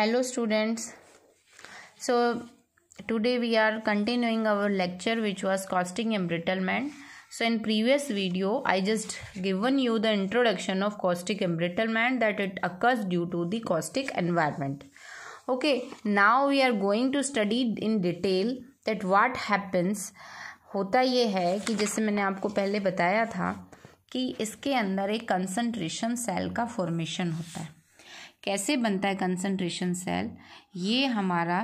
Hello students so today we are continuing our lecture which was caustic embrittlement so in previous video I just given you the introduction of caustic embrittlement that it occurs due to the caustic environment okay now we are going to study in detail that what happens होता ये है कि जैसे मैंने आपको पहले बताया था कि इसके अंदर एक कंसनट्रेशन सेल का फॉर्मेशन होता है कैसे बनता है कंसंट्रेशन सेल ये हमारा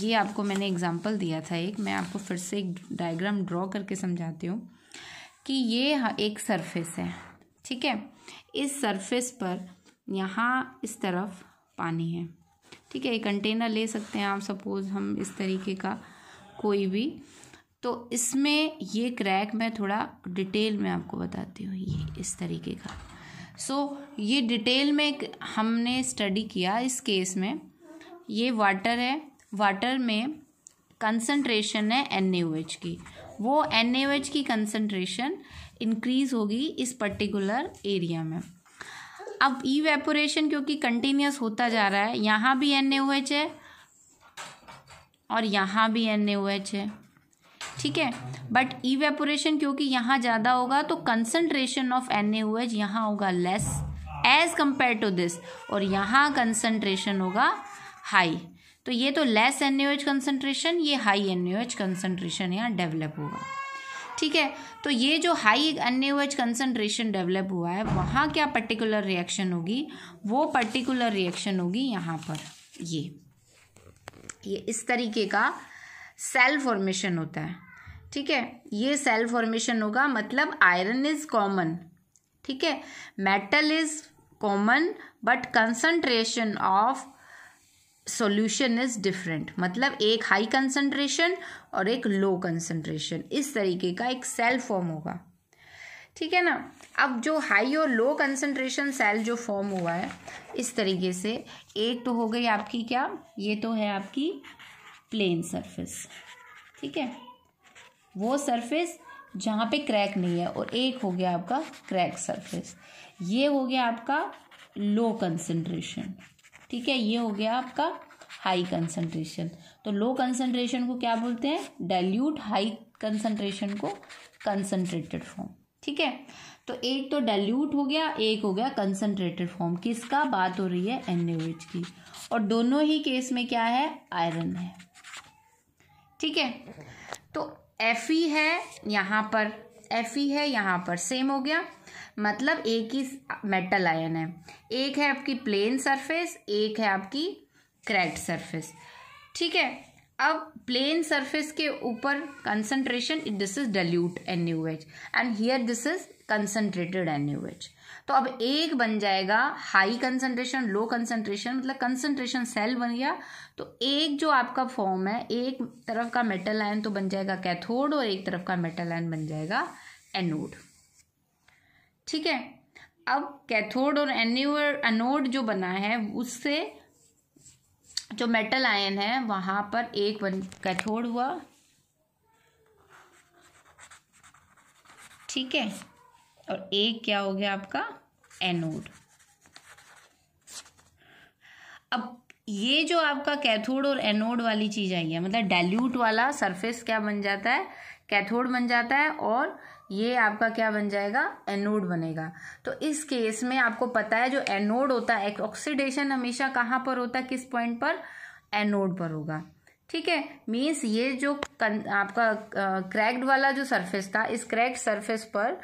ये आपको मैंने एग्जाम्पल दिया था एक मैं आपको फिर से एक डायग्राम ड्रॉ करके समझाती हूँ कि ये एक सरफेस है ठीक है इस सरफेस पर यहाँ इस तरफ पानी है ठीक है एक कंटेनर ले सकते हैं आप सपोज हम इस तरीके का कोई भी तो इसमें ये क्रैक मैं थोड़ा डिटेल में आपको बताती हूँ ये इस तरीके का सो so, ये डिटेल में हमने स्टडी किया इस केस में ये वाटर है वाटर में कंसंट्रेशन है एन की वो एन की कंसंट्रेशन इंक्रीज होगी इस पर्टिकुलर एरिया में अब ईवेपोरेशन क्योंकि कंटिन्यूस होता जा रहा है यहाँ भी एन है और यहाँ भी एन है ठीक है बट इवेपोरेशन क्योंकि यहाँ ज़्यादा होगा तो कंसनट्रेशन ऑफ एन ए यहाँ होगा less as compare to this और यहाँ कंसनट्रेशन होगा हाई तो ये तो लेस एन एच कंसनट्रेशन ये हाई एन एच कंसनट्रेशन यहाँ डेवलप होगा ठीक है तो ये जो high N H concentration develop हुआ है वहाँ क्या पर्टिकुलर रिएक्शन होगी वो पर्टिकुलर रिएक्शन होगी यहाँ पर ये ये इस तरीके का सेल फॉर्मेशन होता है ठीक है ये सेल फॉर्मेशन होगा मतलब आयरन इज कॉमन ठीक है metal is common but concentration of solution is different मतलब एक हाई कंसंट्रेशन और एक लो कंसंट्रेशन इस तरीके का एक सेल फॉर्म होगा ठीक है ना अब जो हाई और लो कंसंट्रेशन सेल जो फॉर्म हुआ है इस तरीके से एक तो हो गई आपकी क्या ये तो है आपकी प्लेन सरफेस ठीक है वो सरफेस जहाँ पे क्रैक नहीं है और एक हो गया आपका क्रैक सरफेस ये हो गया आपका लो कंसनट्रेशन ठीक है ये हो गया आपका हाई कंसनट्रेशन तो लो कंसनट्रेशन को क्या बोलते हैं डाइल्यूट हाई कंसनट्रेशन को कंसनट्रेटेड फॉर्म ठीक है तो एक तो डाइल्यूट हो गया एक हो गया कंसनट्रेटेड फॉर्म किसका बात हो रही है एन की और दोनों ही केस में क्या है आयरन है ठीक है तो एफ ई e है यहाँ पर एफ ई e है यहाँ पर सेम हो गया मतलब एक ही मेटल आयन है एक है आपकी प्लेन सरफेस एक है आपकी क्रैक्ट सरफेस ठीक है अब प्लेन सरफेस के ऊपर concentration this is dilute N U and here this is concentrated NUH तो अब एक बन जाएगा हाई कंसनट्रेशन लो कंसनट्रेशन मतलब कंसनट्रेशन सेल बन गया तो एक जो आपका फॉर्म है एक तरफ का मेटल आयन तो बन जाएगा कैथोड और एक तरफ का मेटल आयन बन जाएगा एनोड ठीक है अब कैथोड और एन्यूअर एनोड जो बना है उससे जो मेटल आयन है वहां पर एक बन कैथोड हुआ ठीक है और एक क्या हो गया आपका एनोड अब ये जो आपका कैथोड और एनोड वाली चीज़ आई है मतलब डाइल्यूट वाला सरफेस क्या बन जाता है कैथोड बन जाता है और ये आपका क्या बन जाएगा एनोड बनेगा तो इस केस में आपको पता है जो एनोड होता है ऑक्सीडेशन हमेशा कहाँ पर होता है किस पॉइंट पर एनोड पर होगा ठीक है मीन्स ये जो आपका क्रैक्ड वाला जो सरफेस था इस क्रैक्ड सरफेस पर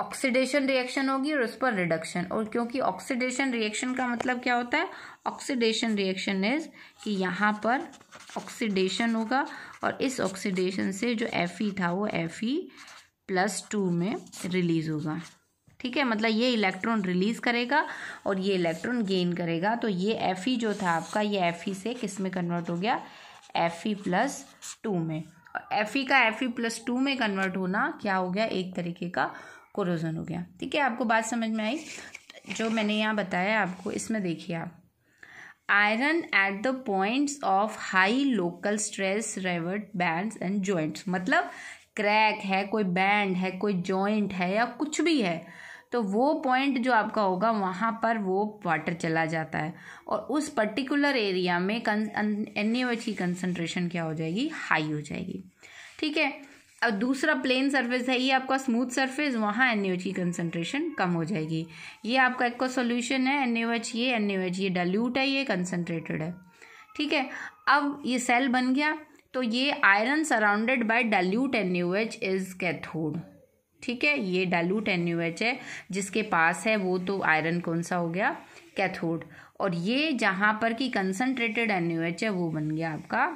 ऑक्सीडेशन रिएक्शन होगी और उस पर रिडक्शन और क्योंकि ऑक्सीडेशन रिएक्शन का मतलब क्या होता है ऑक्सीडेशन रिएक्शन इज कि यहाँ पर ऑक्सीडेशन होगा और इस ऑक्सीडेशन से जो एफ था वो एफ प्लस टू में रिलीज होगा ठीक है मतलब ये इलेक्ट्रॉन रिलीज करेगा और ये इलेक्ट्रॉन गेन करेगा तो ये एफ जो था आपका ये एफ से किस में कन्वर्ट हो गया एफ प्लस टू में एफ का एफ प्लस टू में कन्वर्ट होना क्या हो गया एक तरीके का कोरोजन हो गया ठीक है आपको बात समझ में आई जो मैंने यहाँ बताया आपको इसमें देखिए आप iron at the points of high local stress riveted bends and joints मतलब क्रैक है कोई बैंड है कोई जॉइंट है या कुछ भी है तो वो पॉइंट जो आपका होगा वहाँ पर वो वाटर चला जाता है और उस पर्टिकुलर एरिया में एन की कंसनट्रेशन क्या हो जाएगी हाई हो जाएगी ठीक है और दूसरा प्लेन सरफेस है ये आपका स्मूथ सरफेस वहाँ एन की कंसनट्रेशन कम हो जाएगी ये आपका एक सोल्यूशन है एन ये एन ये डाल्यूट है ये कंसनट्रेटेड है ठीक है अब ये सेल बन गया तो ये iron surrounded by dilute N is cathode ठीक है ये डाल्यूट एन है जिसके पास है वो तो आयरन कौन सा हो गया कैथोड और ये जहाँ पर कि कंसनट्रेटेड एन है वो बन गया आपका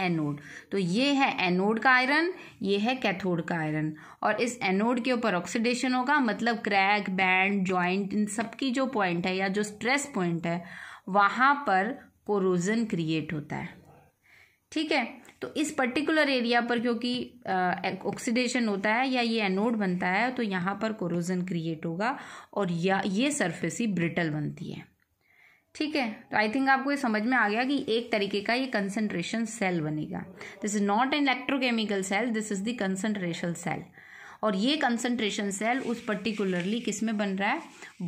एनोड तो ये है एनोड का आयरन ये है कैथोड का आयरन और इस एनोड के ऊपर ऑक्सीडेशन होगा मतलब क्रैक बैंड जॉइंट इन सब की जो पॉइंट है या जो स्ट्रेस पॉइंट है वहाँ पर कोरोजन क्रिएट होता है ठीक है तो इस पर्टिकुलर एरिया पर क्योंकि ऑक्सीडेशन होता है या ये एनोड बनता है तो यहाँ पर कोरोजन क्रिएट होगा और या ये सरफेस ही ब्रिटल बनती है ठीक है तो आई थिंक आपको ये समझ में आ गया कि एक तरीके का ये कंसनट्रेशन सेल बनेगा this is not an electrochemical cell this is the concentration cell और ये कंसनट्रेशन सेल उस पर्टिकुलरली किस में बन रहा है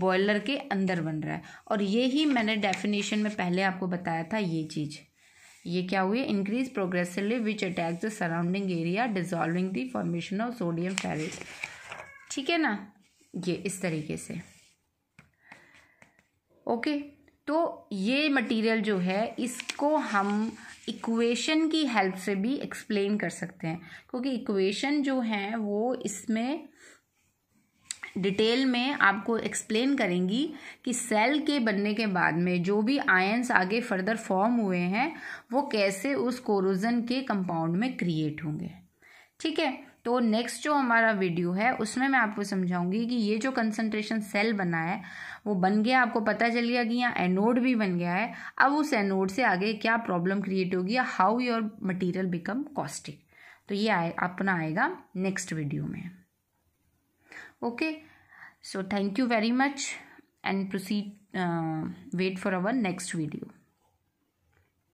बॉयलर के अंदर बन रहा है और ये ही मैंने डेफिनेशन में पहले आपको बताया था ये चीज़ ये क्या हुई increase progressively which attack the surrounding area dissolving the formation of sodium ferrite ठीक है ना ये इस तरीके से ओके okay. तो ये मटेरियल जो है इसको हम इक्वेशन की हेल्प से भी एक्सप्लेन कर सकते हैं क्योंकि इक्वेशन जो है वो इसमें डिटेल में आपको एक्सप्लेन करेंगी कि सेल के बनने के बाद में जो भी आयंस आगे फर्दर फॉर्म हुए हैं वो कैसे उस कोरोजन के कंपाउंड में क्रिएट होंगे ठीक है तो नेक्स्ट जो हमारा वीडियो है उसमें मैं आपको समझाऊंगी कि ये जो कंसंट्रेशन सेल बना है वो बन गया आपको पता चल गया कि यहाँ एनोड भी बन गया है अब उस एनोड से आगे क्या प्रॉब्लम क्रिएट होगी या how your material become caustic तो ये आए अपना आएगा नेक्स्ट वीडियो में okay so thank you very much and proceed wait for our next video